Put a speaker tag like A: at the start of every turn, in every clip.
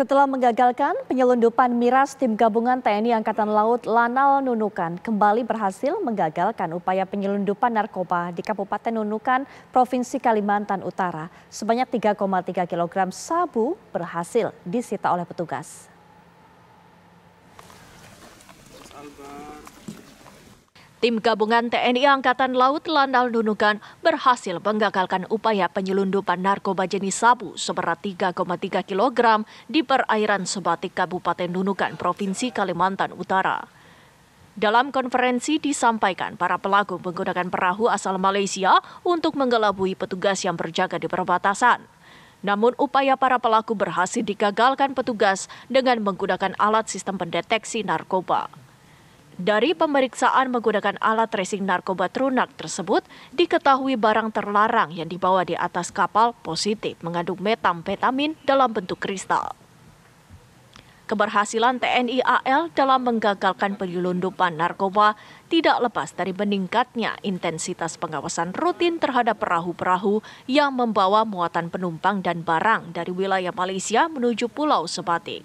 A: Setelah menggagalkan penyelundupan miras, tim gabungan TNI Angkatan Laut Lanal Nunukan kembali berhasil menggagalkan upaya penyelundupan narkoba di Kabupaten Nunukan, Provinsi Kalimantan Utara. Sebanyak 3,3 kg sabu berhasil disita oleh petugas.
B: Tim gabungan TNI Angkatan Laut Landal Nunukan berhasil menggagalkan upaya penyelundupan narkoba jenis sabu seberat 3,3 kg di perairan Sebatik Kabupaten Nunukan, Provinsi Kalimantan Utara. Dalam konferensi disampaikan para pelaku menggunakan perahu asal Malaysia untuk menggelabui petugas yang berjaga di perbatasan. Namun upaya para pelaku berhasil digagalkan petugas dengan menggunakan alat sistem pendeteksi narkoba. Dari pemeriksaan menggunakan alat tracing narkoba Trunak tersebut, diketahui barang terlarang yang dibawa di atas kapal positif mengandung metamfetamin dalam bentuk kristal. Keberhasilan TNI AL dalam menggagalkan penyelundupan narkoba tidak lepas dari meningkatnya intensitas pengawasan rutin terhadap perahu-perahu yang membawa muatan penumpang dan barang dari wilayah Malaysia menuju Pulau Sebatik.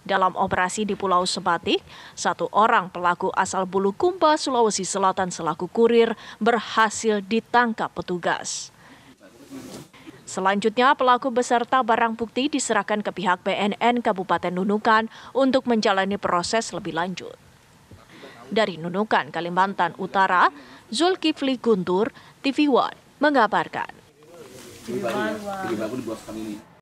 B: Dalam operasi di Pulau Sebatik, satu orang pelaku asal Bulukumba, Sulawesi Selatan selaku kurir berhasil ditangkap petugas. Selanjutnya, pelaku beserta barang bukti diserahkan ke pihak BNN Kabupaten Nunukan untuk menjalani proses lebih lanjut. Dari Nunukan, Kalimantan Utara, Zulkifli Guntur, TV One, mengabarkan.